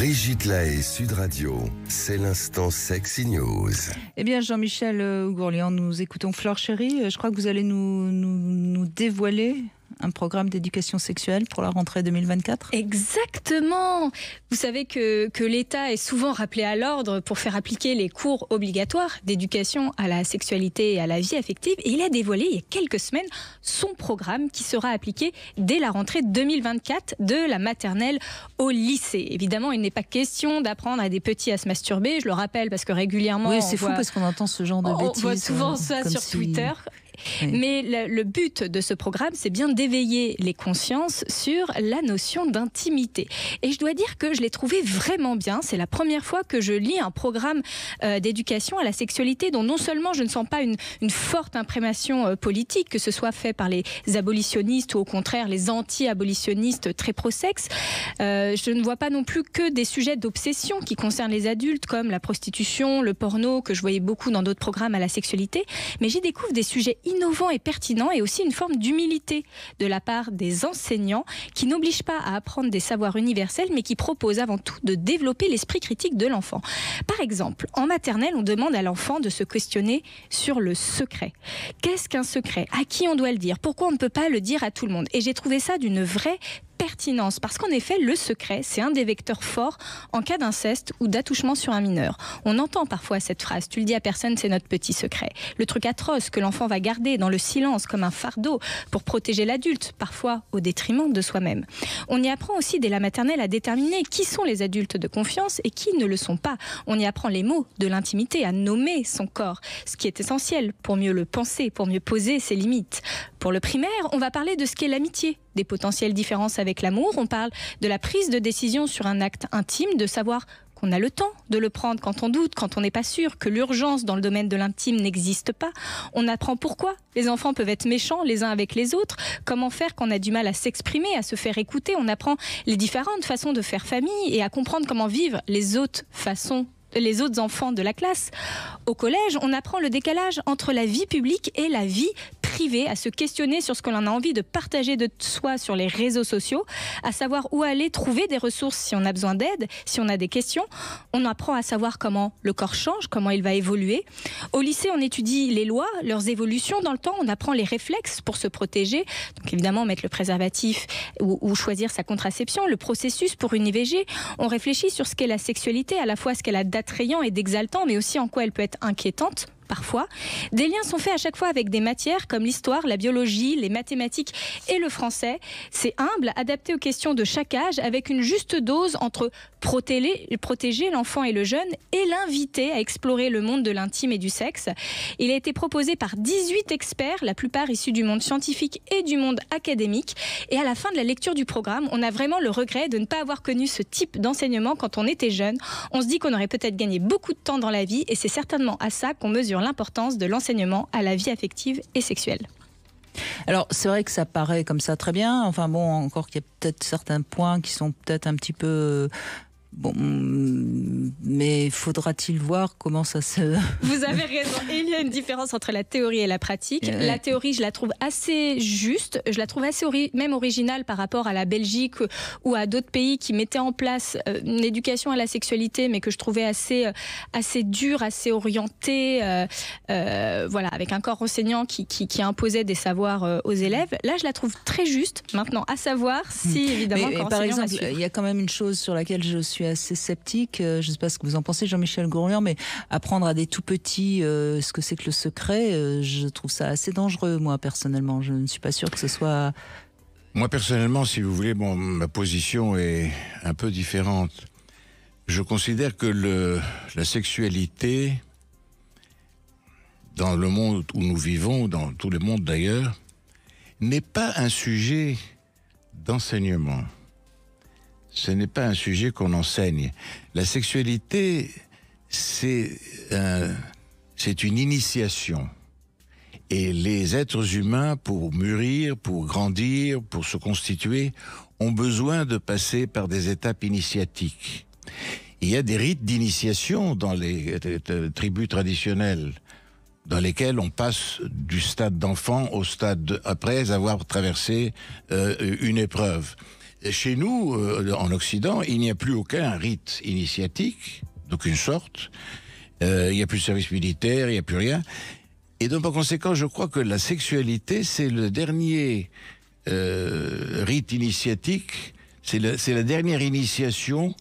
Brigitte Lahaye, Sud Radio, c'est l'instant Sexy News. Eh bien, Jean-Michel euh, Gourlian, nous écoutons Fleur Chérie. Euh, je crois que vous allez nous, nous dévoiler un programme d'éducation sexuelle pour la rentrée 2024 Exactement Vous savez que, que l'État est souvent rappelé à l'ordre pour faire appliquer les cours obligatoires d'éducation à la sexualité et à la vie affective. Et il a dévoilé il y a quelques semaines son programme qui sera appliqué dès la rentrée 2024 de la maternelle au lycée. Évidemment, il n'est pas question d'apprendre à des petits à se masturber, je le rappelle, parce que régulièrement. Oui, c'est fou parce qu'on entend ce genre de bêtises. On voit souvent euh, ça sur Twitter. Mais le, but de ce programme, c'est bien d'éveiller les consciences sur la notion d'intimité. Et je dois dire que je l'ai trouvé vraiment bien. C'est la première fois que je lis un programme euh, d'éducation à la sexualité dont non seulement je ne sens pas une, forte imprimation euh, politique, que ce soit fait par les abolitionnistes ou au contraire les anti-abolitionnistes très pro-sexe, euh, je ne vois pas non plus que des sujets d'obsession qui concernent les adultes comme la prostitution, le porno, que je voyais beaucoup dans d'autres programmes à la sexualité, mais j'y découvre des sujets innovant et pertinent et aussi une forme d'humilité de la part des enseignants qui n'obligent pas à apprendre des savoirs universels mais qui proposent avant tout de développer l'esprit critique de l'enfant. Par exemple, en maternelle, on demande à l'enfant de se questionner sur le secret. Qu'est-ce qu'un secret À qui on doit le dire Pourquoi on ne peut pas le dire à tout le monde Et j'ai trouvé ça d'une vraie pertinence, parce qu'en effet, le secret, c'est un des vecteurs forts en cas d'inceste ou d'attouchement sur un mineur. On entend parfois cette phrase, tu le dis à personne, c'est notre petit secret. Le truc atroce que l'enfant va garder dans le silence comme un fardeau pour protéger l'adulte, parfois au détriment de soi-même. On y apprend aussi dès la maternelle à déterminer qui sont les adultes de confiance et qui ne le sont pas. On y apprend les mots de l'intimité, à nommer son corps, ce qui est essentiel pour mieux le penser, pour mieux poser ses limites. Pour le primaire, on va parler de ce qu'est l'amitié, des potentielles différences avec l'amour, on parle de la prise de décision sur un acte intime, de savoir qu'on a le temps de le prendre quand on doute, quand on n'est pas sûr, que l'urgence dans le domaine de l'intime n'existe pas. On apprend pourquoi les enfants peuvent être méchants les uns avec les autres, comment faire qu'on a du mal à s'exprimer, à se faire écouter. On apprend les différentes façons de faire famille et à comprendre comment vivent les autres façons les autres enfants de la classe. Au collège, on apprend le décalage entre la vie publique et la vie à se questionner sur ce que l'on a envie de partager de soi sur les réseaux sociaux, à savoir où aller trouver des ressources si on a besoin d'aide, si on a des questions. On apprend à savoir comment le corps change, comment il va évoluer. Au lycée, on étudie les lois, leurs évolutions dans le temps, on apprend les réflexes pour se protéger. Donc évidemment, mettre le préservatif ou choisir sa contraception, le processus pour une IVG. On réfléchit sur ce qu'est la sexualité, à la fois ce qu'elle a d'attrayant et d'exaltant, mais aussi en quoi elle peut être inquiétante parfois. Des liens sont faits à chaque fois avec des matières comme l'histoire, la biologie, les mathématiques et le français. C'est humble, adapté aux questions de chaque âge, avec une juste dose entre protéger l'enfant et le jeune et l'inviter à explorer le monde de l'intime et du sexe. Il a été proposé par 18 experts, la plupart issus du monde scientifique et du monde académique. Et à la fin de la lecture du programme, on a vraiment le regret de ne pas avoir connu ce type d'enseignement quand on était jeune. On se dit qu'on aurait peut-être gagné beaucoup de temps dans la vie et c'est certainement à ça qu'on mesure l'importance de l'enseignement à la vie affective et sexuelle. Alors c'est vrai que ça paraît comme ça très bien. Enfin bon, encore qu'il y a peut-être certains points qui sont peut-être un petit peu Bon, mm, mais faudra-t-il voir comment ça se... Vous avez raison, il y a une différence entre la théorie et la pratique. La théorie, je la trouve assez juste, je la trouve assez même originale par rapport à la Belgique ou à d'autres pays qui mettaient en place euh, une éducation à la sexualité, mais que je trouvais assez, euh, assez dure, assez orientée, euh, voilà, avec un corps enseignant qui, qui, imposait des savoirs aux élèves. Là, je la trouve très juste. Maintenant, à savoir si, hmm. évidemment, Par exemple, il y a quand même une chose sur laquelle je suis assez sceptique. Euh, je ne sais pas ce que vous en pensez, Jean-Michel Gourlian, mais apprendre à des tout petits euh, ce que c'est que le secret, euh, je trouve ça assez dangereux, moi, personnellement. Je ne suis pas sûr que ce soit. Moi, personnellement, si vous voulez, bon, ma position est un peu différente. Je considère que le, la sexualité, dans le monde où nous vivons, dans tous les mondes d'ailleurs, n'est pas un sujet d'enseignement ce n'est pas un sujet qu'on enseigne. La sexualité, c'est une initiation. Et les êtres humains, pour mûrir, pour grandir, pour se constituer, ont besoin de passer par des étapes initiatiques. Il y a des rites d'initiation dans les tribus traditionnelles, dans lesquelles on passe du stade d'enfant au stade après avoir traversé euh, une épreuve chez nous, euh, en Occident, il n'y a plus aucun rite initiatique, d'aucune sorte. Euh, il n'y a plus de service militaire, il n'y a plus rien. Et donc, par conséquent, je crois que la sexualité, c'est le dernier euh, rite initiatique, c'est la, dernière initiation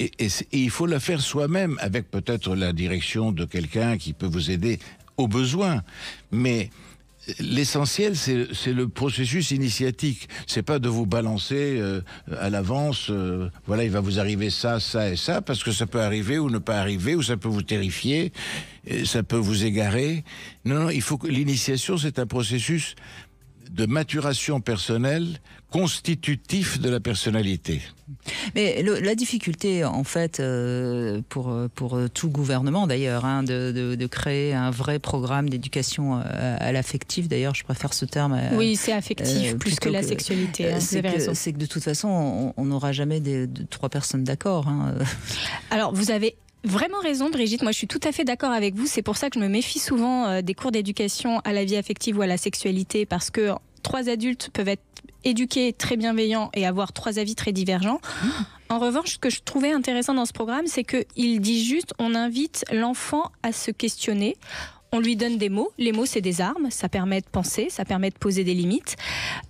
et, il faut la faire soi-même, avec peut-être la direction de quelqu'un qui peut vous aider au besoin. Mais L'essentiel, c'est le processus initiatique. C'est pas de vous balancer euh, à l'avance. Euh, voilà, il va vous arriver ça, ça et ça, parce que ça peut arriver ou ne pas arriver, ou ça peut vous terrifier, ça peut vous égarer. Non, non, il faut que l'initiation, c'est un processus de maturation personnelle constitutif de la personnalité. Mais la difficulté, en fait, euh, pour, pour tout gouvernement d'ailleurs, hein, de, de, créer un vrai programme d'éducation euh, à, l'affectif, d'ailleurs, je préfère ce terme. Euh, oui, c'est affectif plus que, la sexualité. Hein, c'est que, de toute façon, on n'aura jamais des, trois personnes d'accord. Hein. Alors, vous avez vraiment raison, Brigitte. Moi, je suis tout à fait d'accord avec vous. C'est pour ça que je me méfie souvent euh, des cours d'éducation à la vie affective ou à la sexualité, parce que trois adultes peuvent être éduqués, très bienveillants et avoir trois avis très divergents. Ah. En revanche, ce que je trouvais intéressant dans ce programme, c'est qu'il dit juste on invite l'enfant à se questionner, on lui donne des mots. Les mots, c'est des armes. Ça permet de penser, ça permet de poser des limites.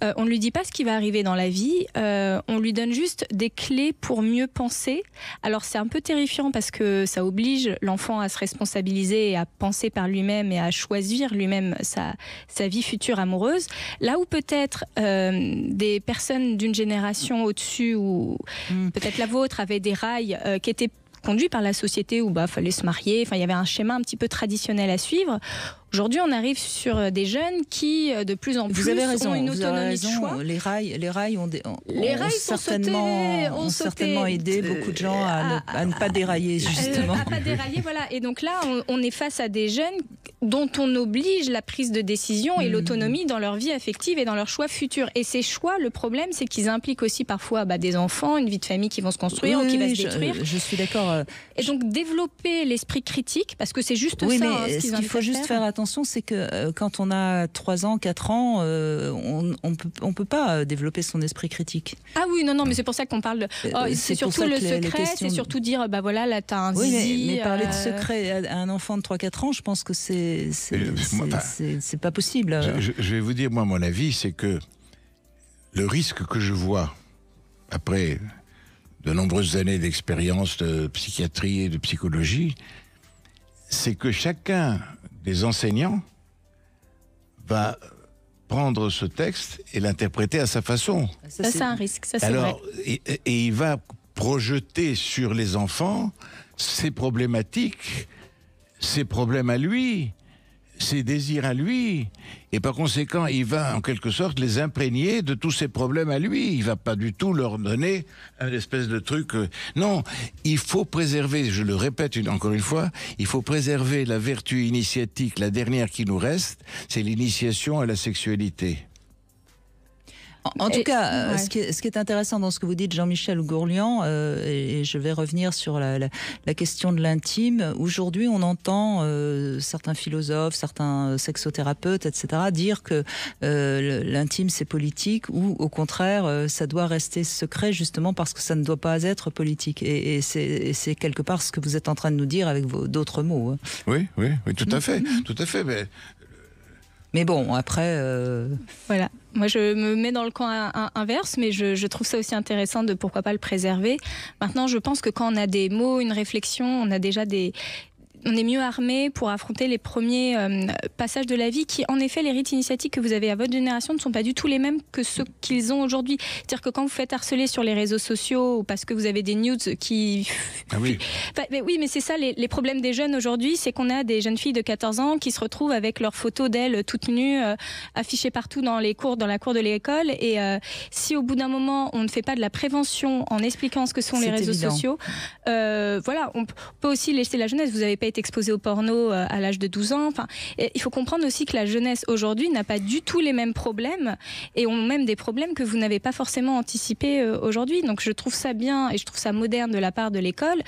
Euh, on ne lui dit pas ce qui va arriver dans la vie. Euh, on lui donne juste des clés pour mieux penser. Alors, c'est un peu terrifiant parce que ça oblige l'enfant à se responsabiliser à penser par lui-même et à choisir lui-même sa, vie future amoureuse. Là où peut-être euh, des personnes d'une génération au-dessus ou hmm. peut-être la vôtre avaient des rails qui étaient conduit par la société où bah fallait se marier, enfin il y avait un schéma un petit peu traditionnel à suivre. Aujourd'hui, on arrive sur euh, des jeunes qui, euh, de plus en plus, avez raison, ont une autonomie de Les rails, les rails ont, certainement, aidé euh, beaucoup de gens à, ne, pas dérailler, justement. À pas dérailler, voilà. Et donc là, on est face à des jeunes dont on oblige la prise de décision et hmm. l'autonomie dans leur vie affective et dans leurs choix futurs. Et ces choix, le problème, c'est qu'ils impliquent aussi parfois bah, des enfants, une vie de famille qui vont se construire ou qui va se détruire. Je, suis d'accord. Euh. Et donc développer l'esprit critique, parce que c'est juste oui, ça. Hein, ce, qu'il faut juste faire attention, c'est que euh, quand on a 3 ans, 4 ans, euh, on, on peut, on peut pas développer son esprit critique. Ah oui, non, non, mais c'est pour ça qu'on parle de. Oh, c'est surtout le secret, c'est surtout dire, bah voilà, là t'as un mais, parler de secret à un enfant de 3-4 ans, je pense que c'est c'est pas possible. Je, vais vous dire moi mon avis, c'est que le risque que je vois après de nombreuses années d'expérience de psychiatrie et de psychologie, c'est que chacun des enseignants va prendre ce texte et l'interpréter à sa façon. Ah, ça, c'est un risque. Et, et, il va projeter sur les enfants ses problématiques, ses problèmes à lui, ses désirs à lui, et par conséquent, il va en quelque sorte les imprégner de tous ses problèmes à lui. Il va pas du tout leur donner un espèce de truc. Euh, non, il faut préserver, je le répète encore une fois, il faut préserver la vertu initiatique, la dernière qui nous reste, c'est l'initiation à la sexualité. En, tout cas, euh, ce, qui est, intéressant dans ce que vous dites, Jean-Michel Gourlian, euh, et, je vais revenir sur la, question de l'intime, aujourd'hui on entend euh, certains philosophes, certains sexothérapeutes, etc., dire que l'intime c'est politique ou au contraire ça doit rester secret justement parce que ça ne doit pas être politique. Et, c'est quelque part ce que vous êtes en train de nous dire avec d'autres mots. Hein. Oui, oui, oui, tout à mm. fait. tout à fait. Mais bon, après. Euh, voilà. Moi, je me mets dans le camp inverse, mais je, trouve ça aussi intéressant de pourquoi pas le préserver. Maintenant, je pense que quand on a des mots, une réflexion, on a déjà des, on est mieux armé pour affronter les premiers euh, passages de la vie qui, en effet, les rites initiatiques que vous avez à votre génération ne sont pas du tout les mêmes que ceux qu'ils ont aujourd'hui. C'est-à-dire que quand vous faites harceler sur les réseaux sociaux ou parce que vous avez des nudes qui... Ah bah, oui. mais c'est ça les, problèmes des jeunes aujourd'hui, c'est qu'on a des jeunes filles de 14 ans qui se retrouvent avec leurs photos d'elles toutes nues euh, affichées partout dans les cours, dans la cour de l'école. Et euh, si au bout d'un moment on ne fait pas de la prévention en expliquant ce que sont les réseaux sociaux, voilà, on peut aussi laisser la jeunesse. Vous avez pas été exposé au porno euh, à l'âge de 12 ans. il faut comprendre aussi que la jeunesse aujourd'hui n'a pas du tout les mêmes problèmes et ont même des problèmes que vous n'avez pas forcément anticipés euh, aujourd'hui. Donc je trouve ça bien et je trouve ça moderne de la part de l'école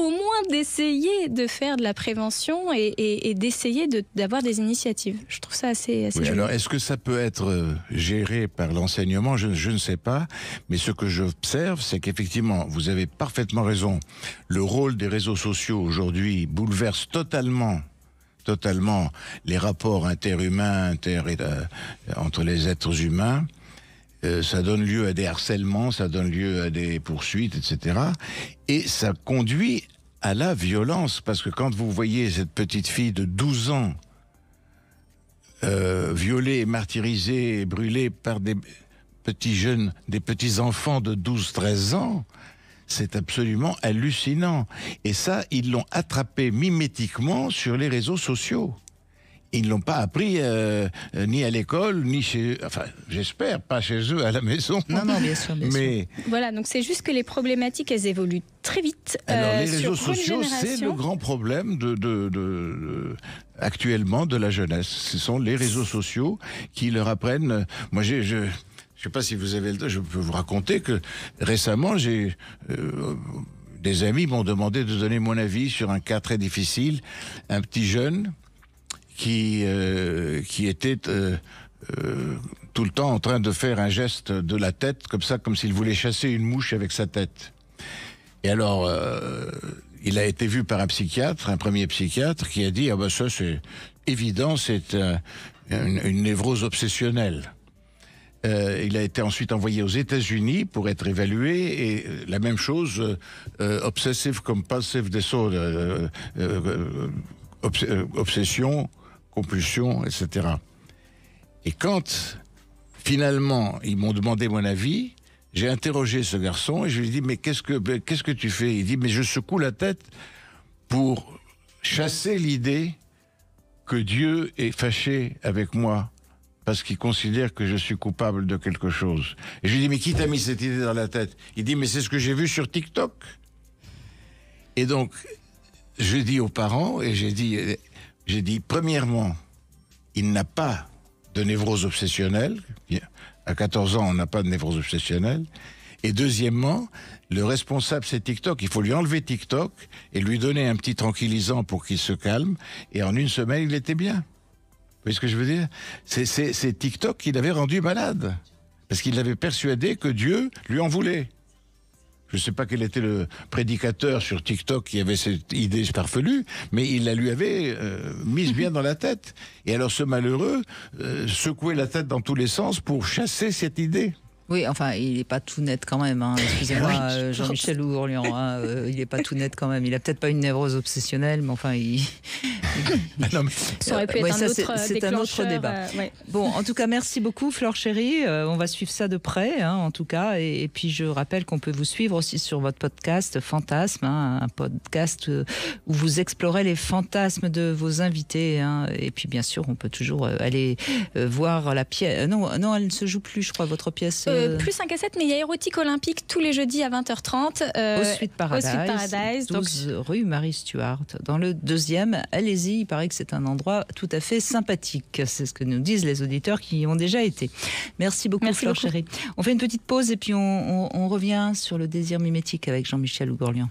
au moins d'essayer de faire de la prévention et, d'essayer d'avoir des initiatives. Je trouve ça assez. assez oui, alors, est-ce que ça peut être euh, géré par l'enseignement je, ne sais pas, mais ce que j'observe, c'est qu'effectivement, vous avez parfaitement raison. Le rôle des réseaux sociaux aujourd'hui bouleverse totalement totalement les rapports interhumains inter, euh, entre les êtres humains euh, ça donne lieu à des harcèlements, ça donne lieu à des poursuites, etc. Et ça conduit à la violence, parce que quand vous voyez cette petite fille de 12 ans euh, violée, martyrisée, brûlée par des petits jeunes, des petits enfants de 12-13 ans, c'est absolument hallucinant. Et ça, ils l'ont attrapé mimétiquement sur les réseaux sociaux ils ne l'ont pas appris euh, euh, ni à l'école, ni chez enfin, j'espère, pas chez eux, à la maison. Non, non, bien sûr, bien Mais... Voilà, donc c'est juste que les problématiques, elles évoluent très vite. Euh, Alors, les réseaux sociaux, c'est le grand problème de, de, de, actuellement de la jeunesse. Ce sont les réseaux sociaux qui leur apprennent. Moi, j'ai. Je... Je sais pas si vous avez le temps, je peux vous raconter que récemment, j'ai des amis m'ont demandé de donner mon avis sur un cas très difficile. Un petit jeune qui, euh, qui était euh, euh, tout le temps en train de faire un geste de la tête, comme ça, comme s'il voulait chasser une mouche avec sa tête. Et alors, il a été vu par un psychiatre, un premier psychiatre, qui a dit, ah ben ça c'est évident, c'est une, névrose obsessionnelle. il a été ensuite envoyé aux États-Unis pour être évalué et la même chose, obsessive compulsive disorder, obsession compulsion, etc. Et quand, finalement, ils m'ont demandé mon avis, j'ai interrogé ce garçon et je lui ai dit, mais qu'est-ce que, ben, que tu fais Il dit, mais je secoue la tête pour chasser l'idée que Dieu est fâché avec moi parce qu'il considère que je suis coupable de quelque chose. Et je lui dis, mais qui t'a mis cette idée dans la tête Il dit, mais c'est ce que j'ai vu sur TikTok. Et donc, je dis aux parents, et j'ai dit, j'ai dit, premièrement, il n'a pas de névrose obsessionnelle. À 14 ans, on n'a pas de névrose obsessionnelle. Et deuxièmement, le responsable, c'est TikTok. Il faut lui enlever TikTok et lui donner un petit tranquillisant pour qu'il se calme. Et en une semaine, il était bien. Vous voyez ce que je veux dire C'est TikTok qui l'avait rendu malade. Parce qu'il l'avait persuadé que Dieu lui en voulait je ne sais pas quel était le prédicateur sur TikTok qui avait cette idée superflue, mais il la lui avait euh, mise bien dans la tête. Et alors ce malheureux euh, secouait la tête dans tous les sens pour chasser cette idée. Oui, enfin, il n'est pas tout net quand même. Hein, excusez-moi, euh, Jean-Michel Ourlian, hein. Euh, il n'est pas tout net quand même. Il a peut-être pas une névrose obsessionnelle, mais enfin, il. Ah ça aurait pu être un, autre c'est, un autre débat. Euh, bon, en tout cas, merci beaucoup, Fleur chérie. on va suivre ça de près, hein, en tout cas. Et, puis, je rappelle qu'on peut vous suivre aussi sur votre podcast Fantasme, hein, un podcast où vous explorez les fantasmes de vos invités. Et puis, bien sûr, on peut toujours aller voir la pièce. Non, non, elle ne se joue plus, je crois, votre pièce. Euh, plus 5 à 7, mais il y a Érotique Olympique tous les jeudis à 20h30. Euh, au Suite Paradise. Au 12 donc... rue Marie-Stuart. Dans le deuxième, allez-y, il paraît que c'est un endroit tout à fait sympathique. C'est ce que nous disent les auditeurs qui y ont déjà été. Merci beaucoup, Merci Chérie. On fait une petite pause et puis on, revient sur le désir mimétique avec Jean-Michel Ougorlian.